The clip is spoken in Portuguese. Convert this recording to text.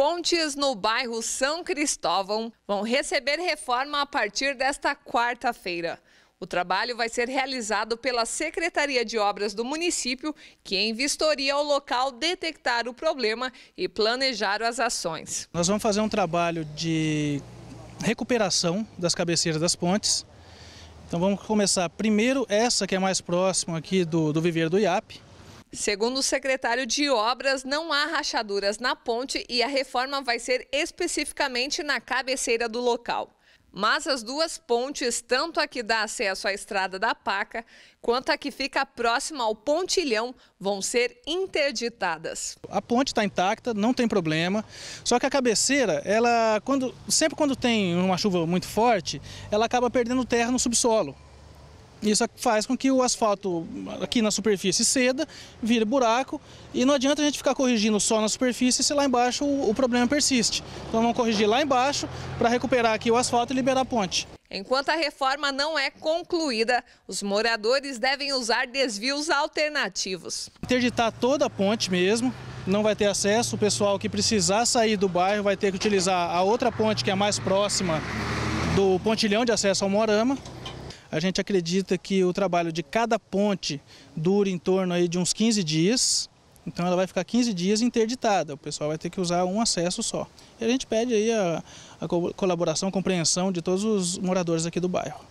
pontes no bairro São Cristóvão vão receber reforma a partir desta quarta-feira. O trabalho vai ser realizado pela Secretaria de Obras do município, que em vistoria ao local detectar o problema e planejar as ações. Nós vamos fazer um trabalho de recuperação das cabeceiras das pontes. Então vamos começar primeiro essa que é mais próxima aqui do, do viveiro do IAP, Segundo o secretário de Obras, não há rachaduras na ponte e a reforma vai ser especificamente na cabeceira do local. Mas as duas pontes, tanto a que dá acesso à Estrada da Paca, quanto a que fica próxima ao Pontilhão, vão ser interditadas. A ponte está intacta, não tem problema, só que a cabeceira, ela, quando, sempre quando tem uma chuva muito forte, ela acaba perdendo terra no subsolo. Isso é faz com que o asfalto aqui na superfície ceda, vire buraco e não adianta a gente ficar corrigindo só na superfície se lá embaixo o, o problema persiste. Então vamos corrigir lá embaixo para recuperar aqui o asfalto e liberar a ponte. Enquanto a reforma não é concluída, os moradores devem usar desvios alternativos. Interditar toda a ponte mesmo, não vai ter acesso, o pessoal que precisar sair do bairro vai ter que utilizar a outra ponte que é mais próxima do pontilhão de acesso ao Morama. A gente acredita que o trabalho de cada ponte dure em torno aí de uns 15 dias. Então ela vai ficar 15 dias interditada, o pessoal vai ter que usar um acesso só. E a gente pede aí a, a colaboração, a compreensão de todos os moradores aqui do bairro.